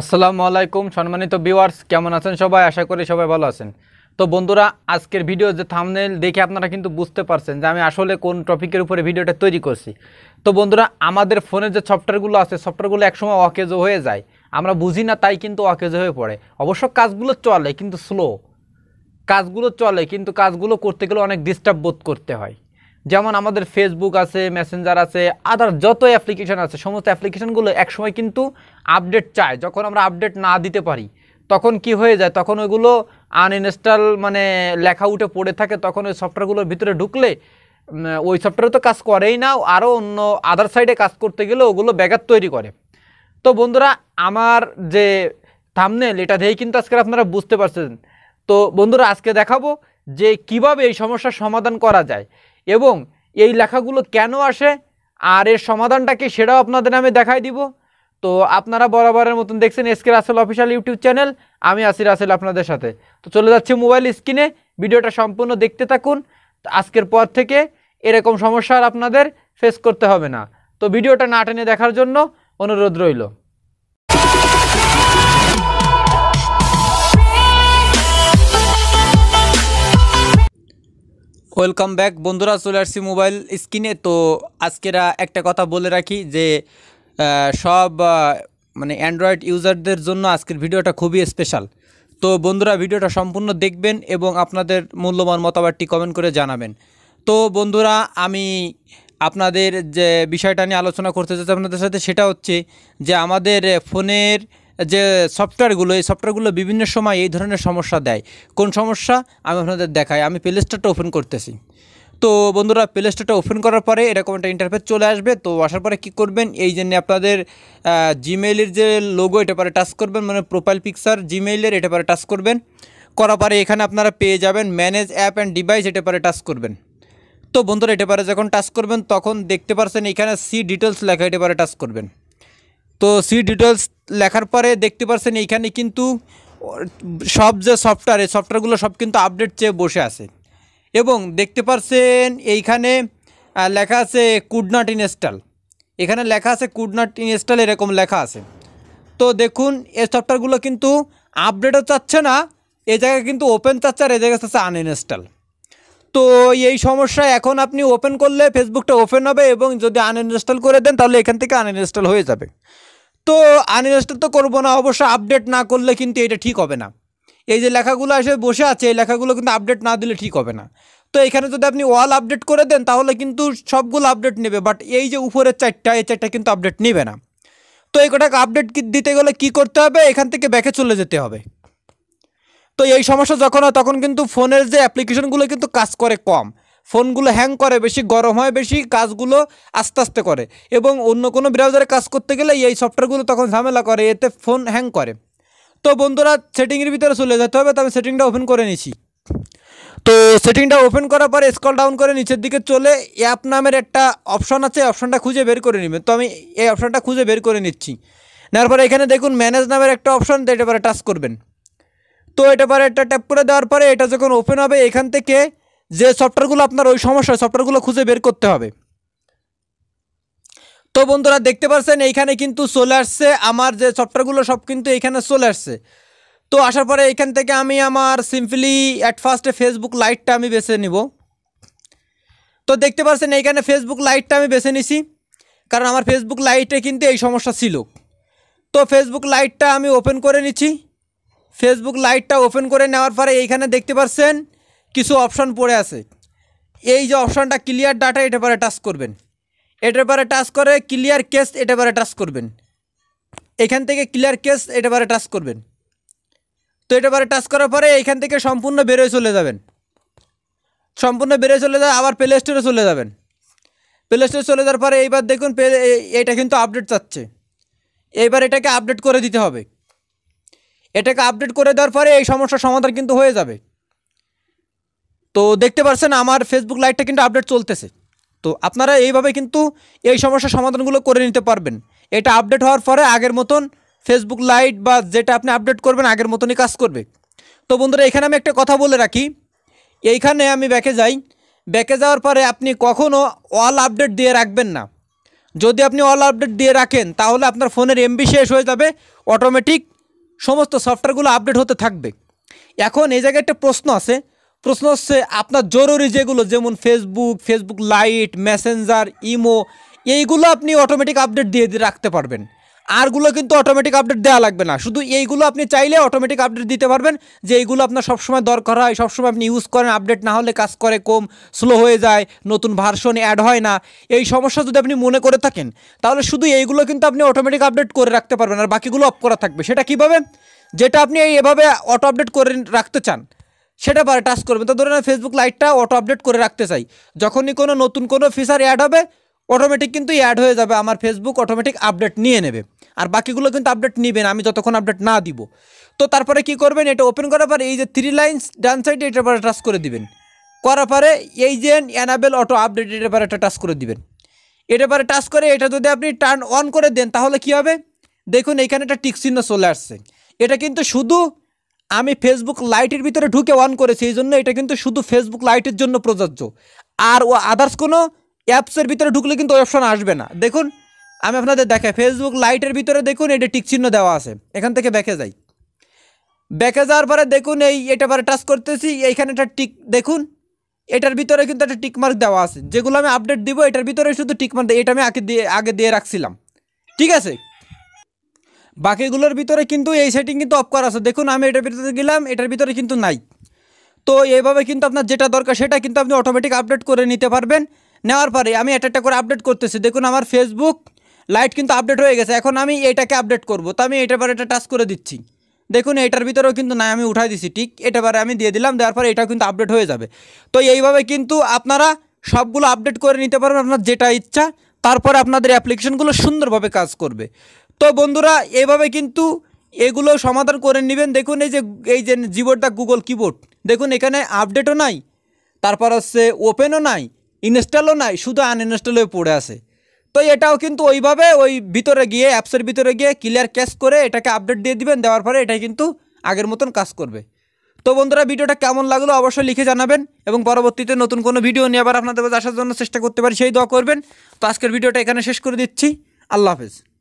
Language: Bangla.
আসসালামু আলাইকুম সম্মানিত ভিউয়ার্স কেমন আছেন সবাই আশা করি সবাই ভালো আছেন তো বন্ধুরা আজকের ভিডিও যে থামনেল দেখে আপনারা কিন্তু বুঝতে পারছেন যে আমি আসলে কোন টপিকের উপরে ভিডিওটা তৈরি করছি তো বন্ধুরা আমাদের ফোনের যে সফটওয়্যারগুলো আছে সফটওয়্যারগুলো একসময় অকেজো হয়ে যায় আমরা বুঝি না তাই কিন্তু অকেজো হয়ে পড়ে অবশ্য কাজগুলো চলে কিন্তু স্লো কাজগুলো চলে কিন্তু কাজগুলো করতে গেলে অনেক ডিস্টার্ব বোধ করতে হয় যেমন আমাদের ফেসবুক আছে মেসেঞ্জার আছে আদার যত অ্যাপ্লিকেশান আছে সমস্ত অ্যাপ্লিকেশানগুলো একসময় কিন্তু আপডেট চায় যখন আমরা আপডেট না দিতে পারি তখন কি হয়ে যায় তখন ওইগুলো আনইনস্টল মানে লেখা উঠে পড়ে থাকে তখন ওই সফটওয়্যারগুলোর ভিতরে ঢুকলে ওই সফটওয়্যার তো কাজ করেই না আরও অন্য আদার সাইডে কাজ করতে গেলে ওগুলো ব্যাঘাত তৈরি করে তো বন্ধুরা আমার যে থামনেল এটা দিয়েই কিন্তু আজকে আপনারা বুঝতে পারছেন তো বন্ধুরা আজকে দেখাবো যে কিভাবে এই সমস্যার সমাধান করা যায় এবং এই লেখাগুলো কেন আসে আর এর সমাধানটা কি সেটাও আপনাদের আমি দেখাই দিব তো আপনারা বরাবরের মতন দেখছেন SK Rasel official YouTube channel আমি আসির রাসেল আপনাদের সাথে তো চলে যাচ্ছি মোবাইল স্ক্রিনে ভিডিওটা সম্পূর্ণ দেখতে থাকুন আজকের পর থেকে এরকম সমস্যা আর আপনাদের ফেস করতে হবে না তো ভিডিওটা না টেনে দেখার জন্য অনুরোধ রইল ওয়েলকাম ব্যাক বন্ধুরা চলে আসছি মোবাইল স্ক্রিনে তো আজকেরা একটা কথা বলে রাখি যে সব মানে অ্যান্ড্রয়েড ইউজারদের জন্য আজকের ভিডিওটা খুবই স্পেশাল তো বন্ধুরা ভিডিওটা সম্পূর্ণ দেখবেন এবং আপনাদের মূল্যবান মতামতটি কমেন্ট করে জানাবেন তো বন্ধুরা আমি আপনাদের যে বিষয়টা নিয়ে আলোচনা করতে চাচ্ছি আপনাদের সাথে সেটা হচ্ছে যে আমাদের ফোনের যে সফটওয়্যারগুলো এই সফটওয়্যারগুলো বিভিন্ন সময় এই ধরনের সমস্যা দেয় কোন সমস্যা আমি আপনাদের দেখাই আমি প্লে স্টোরটা ওপেন করতেছি তো বন্ধুরা প্লে স্টোরটা ওপেন করার পরে এরকম একটা ইন্টারফেস চলে আসবে তো আসার পরে কী করবেন এই জন্য আপনাদের জিমেইলের যে লোগো এটা পরে টাচ করবেন মানে প্রোফাইল পিকচার জিমেইলের এটা পরে টাচ করবেন করার পরে এখানে আপনারা পেয়ে যাবেন ম্যানেজ অ্যাপ অ্যান্ড ডিভাইস এটা পরে টাচ করবেন তো বন্ধুরা এটা পরে যখন টাচ করবেন তখন দেখতে পারছেন এখানে সি ডিটেলস লেখা এটা পরে টাচ করবেন তো সি ডিটেলস লেখার পরে দেখতে পারছেন এইখানে কিন্তু সব যে সফটওয়্যার এই সফটওয়্যারগুলো সব কিন্তু আপডেট চেয়ে বসে আছে এবং দেখতে পারছেন এইখানে লেখা আছে কুড নট ইনস্টল এখানে লেখা আছে কুড নট ইনস্টল এরকম লেখা আছে তো দেখুন এই সফটওয়্যারগুলো কিন্তু আপডেটও চাচ্ছে না এ জায়গায় কিন্তু ওপেন চাচ্ছে আর এই জায়গায় চাচ্ছে আনইনস্টল তো এই সমস্যা এখন আপনি ওপেন করলে ফেসবুকটা ওপেন হবে এবং যদি আনইনস্টল করে দেন তাহলে এখান থেকে আনইনস্টল হয়ে যাবে তো আনইনস্টল তো করবো না অবশ্য আপডেট না করলে কিন্তু এটা ঠিক হবে না এই যে লেখাগুলো আসে বসে আছে এই লেখাগুলো কিন্তু আপডেট না দিলে ঠিক হবে না তো এখানে যদি আপনি ওয়াল আপডেট করে দেন তাহলে কিন্তু সবগুলো আপডেট নেবে বাট এই যে উপরের চারটা এই চারটা কিন্তু আপডেট নেবে না তো এই কটাকে আপডেট দিতে গেলে কি করতে হবে এখান থেকে ব্যাকে চলে যেতে হবে তো এই সমস্যা যখন হয় তখন কিন্তু ফোনের যে অ্যাপ্লিকেশনগুলো কিন্তু কাজ করে কম ফোনগুলো হ্যাং করে বেশি গরম হয় বেশি কাজগুলো আস্তে আস্তে করে এবং অন্য কোনো ব্রাউজারে কাজ করতে গেলে এই সফটওয়্যারগুলো তখন ঝামেলা করে এতে ফোন হ্যাং করে তো বন্ধুরা সেটিংয়ের ভিতরে চলে যেতে হবে তো আমি সেটিংটা ওপেন করে নিছি তো সেটিংটা ওপেন করার পরে স্কল ডাউন করে নিচের দিকে চলে অ্যাপ নামের একটা অপশন আছে অপশনটা খুঁজে বের করে নেবে তো আমি এই অপশনটা খুঁজে বের করে নিচ্ছি নেওয়ার পরে এখানে দেখুন ম্যানেজ নামের একটা অপশন এটা পরে টাচ করবেন তো এটা পরে এটা ট্যাপ করে দেওয়ার পরে এটা যখন ওপেন হবে এখান থেকে যে সফটওয়্যারগুলো আপনার ওই সমস্যা সফটওয়্যারগুলো খুঁজে বের করতে হবে তো বন্ধুরা দেখতে পাচ্ছেন এইখানে কিন্তু চলে আসছে আমার যে সফটওয়্যারগুলো সব কিন্তু এখানে চলে আসছে তো আসার পরে এখান থেকে আমি আমার সিম্পলি অ্যাট ফার্স্টে ফেসবুক লাইটটা আমি বেছে নিব তো দেখতে পাচ্ছেন এইখানে ফেসবুক লাইটটা আমি বেছে নিছি কারণ আমার ফেসবুক লাইটে কিন্তু এই সমস্যা ছিল তো ফেসবুক লাইটটা আমি ওপেন করে নিচ্ছি ফেসবুক লাইটটা ওপেন করে নেওয়ার পরে এইখানে দেখতে পাচ্ছেন কিছু অপশন পড়ে আছে এই যে অপশানটা ক্লিয়ার ডাটা এটা পরে টাচ করবেন এটার পরে টাচ করে ক্লিয়ার কেস এটা পরে টাচ করবেন এখান থেকে ক্লিয়ার কেস এটা পরে টাচ করবেন তো এটা পরে টাচ করার পরে এইখান থেকে সম্পূর্ণ বেরোয় চলে যাবেন সম্পূর্ণ বেরোয় চলে যাবে আবার প্লে স্টোরে চলে যাবেন প্লে স্টোরে চলে যাওয়ার পরে এইবার দেখুন এটা কিন্তু আপডেট চাচ্ছে এইবার এটাকে আপডেট করে দিতে হবে এটাকে আপডেট করে দেওয়ার পরে এই সমস্যার সমাধান কিন্তু হয়ে যাবে তো দেখতে পাচ্ছেন আমার ফেসবুক লাইভটা কিন্তু আপডেট চলতেছে তো আপনারা এইভাবে কিন্তু এই সমস্যার সমাধানগুলো করে নিতে পারবেন এটা আপডেট হওয়ার পরে আগের মতন ফেসবুক লাইট বা যেটা আপনি আপডেট করবেন আগের মতনই কাজ করবে তো বন্ধুরা এখানে আমি একটা কথা বলে রাখি এইখানে আমি ব্যাকে যাই ব্যাকে যাওয়ার পরে আপনি কখনও অল আপডেট দিয়ে রাখবেন না যদি আপনি অল আপডেট দিয়ে রাখেন তাহলে আপনার ফোনের এমবি শেষ হয়ে যাবে অটোমেটিক সমস্ত সফটওয়্যারগুলো আপডেট হতে থাকবে এখন এই জায়গায় একটা প্রশ্ন আছে প্রশ্ন হচ্ছে আপনার জরুরি যেগুলো যেমন Facebook Facebook lite messenger imo এইগুলো আপনি অটোমেটিক আপডেট দিয়ে দিয়ে রাখতে পারবেন আরগুলো কিন্তু অটোমেটিক আপডেট দেওয়া লাগবে না শুধু এইগুলো আপনি চাইলে অটোমেটিক আপডেট দিতে পারবেন যে এইগুলো আপনার সবসময় দরকার হয় সবসময় আপনি ইউজ করেন আপডেট না হলে কাজ করে কম স্লো হয়ে যায় নতুন ভার্সন অ্যাড হয় না এই সমস্যা যদি আপনি মনে করে থাকেন তাহলে শুধু এইগুলো কিন্তু আপনি অটোমেটিক আপডেট করে রাখতে পারবেন আর বাকিগুলো অফ করা থাকবে সেটা কিভাবে যেটা আপনি এভাবে অটো আপডেট করে রাখতে চান সেটা পারে টাচ করবেন তো ধরেন ফেসবুক লাইটটা অটো আপডেট করে রাখতে চাই যখনই কোনো নতুন কোনো ফিচার অ্যাড হবে অটোমেটিক কিন্তু অ্যাড হয়ে যাবে আমার ফেসবুক অটোমেটিক আপডেট নিয়ে নেবে আর বাকিগুলো কিন্তু আপডেট নেবেন আমি যতক্ষণ আপডেট না দিব তো তারপরে কি করবেন এটা ওপেন করার পরে এই যে থ্রি লাইনস ডান সাইডে এটার পরে টাচ করে দিবেন করার পরে এই যে অ্যানাবেল অটো আপডেট এটার পরে একটা টাচ করে দিবেন এটার পরে টাচ করে এটা যদি আপনি টার্ন অন করে দেন তাহলে কি হবে দেখুন এখানে একটা টিক চিহ্ন চলে আসছে এটা কিন্তু শুধু আমি ফেসবুক লাইটের ভিতরে ঢুকে অন করেছি এই জন্য এটা কিন্তু শুধু ফেসবুক লাইটের জন্য প্রযোজ্য আর ও আদার্স কোনো অ্যাপসের ভিতরে ঢুকলে কিন্তু অপশান আসবে না দেখুন আমি আপনাদের দেখাই ফেসবুক লাইটের ভিতরে দেখুন এটা টিক চিহ্ন দেওয়া আছে এখান থেকে ব্যাকে যাই ব্যাকে যাওয়ার পরে দেখুন এই এটা পরে টাচ করতেছি এইখানে একটা টিক দেখুন এটার ভিতরে কিন্তু একটা টিকমার্ক দেওয়া আছে যেগুলো আমি আপডেট দিব এটার ভিতরে শুধু টিকমার্ক দিই এটা আমি আগে দিয়ে আগে দিয়ে রাখছিলাম ঠিক আছে বাকিগুলোর ভিতরে কিন্তু এই সেটিং কিন্তু অফ করা আছে দেখুন আমি এটার ভিতরে গেলাম এটার ভিতরে কিন্তু নাই তো এইভাবে কিন্তু আপনার যেটা দরকার সেটা কিন্তু আপনি অটোমেটিক আপডেট করে নিতে পারবেন নেওয়ার পরে আমি এটা একটা করে আপডেট করতেছি দেখুন আমার ফেসবুক লাইট কিন্তু আপডেট হয়ে গেছে এখন আমি এটাকে আপডেট করব তো আমি এটার পরে এটা টাচ করে দিচ্ছি দেখুন এটার ভিতরেও কিন্তু না আমি উঠাই দিছি ঠিক এটাবারে আমি দিয়ে দিলাম দেওয়ার পরে এটাও কিন্তু আপডেট হয়ে যাবে তো এইভাবে কিন্তু আপনারা সবগুলো আপডেট করে নিতে পারবেন আপনার যেটা ইচ্ছা তারপরে আপনাদের অ্যাপ্লিকেশনগুলো সুন্দরভাবে কাজ করবে তো বন্ধুরা এভাবে কিন্তু এগুলো সমাধান করে নেবেন দেখুন এই যে এই যে জিবোর্ডটা গুগল কিবোর্ড দেখুন এখানে আপডেটও নাই তারপর হচ্ছে ওপেনও নাই ইনস্টলও নাই শুধু আনইনস্টল হয়ে পড়ে আছে তো এটাও কিন্তু ওইভাবে ওই ভিতরে গিয়ে অ্যাপসের ভিতরে গিয়ে ক্লিয়ার ক্যাশ করে এটাকে আপডেট দিয়ে দিবেন দেওয়ার পরে এটা কিন্তু আগের মতন কাজ করবে তো বন্ধুরা ভিডিওটা কেমন লাগলো অবশ্যই লিখে জানাবেন এবং পরবর্তীতে নতুন কোনো ভিডিও নিয়ে আবার আপনাদের আসার জন্য চেষ্টা করতে পারি সেই দোয়া করবেন তো আজকের ভিডিওটা এখানে শেষ করে দিচ্ছি আল্লাহ হাফেজ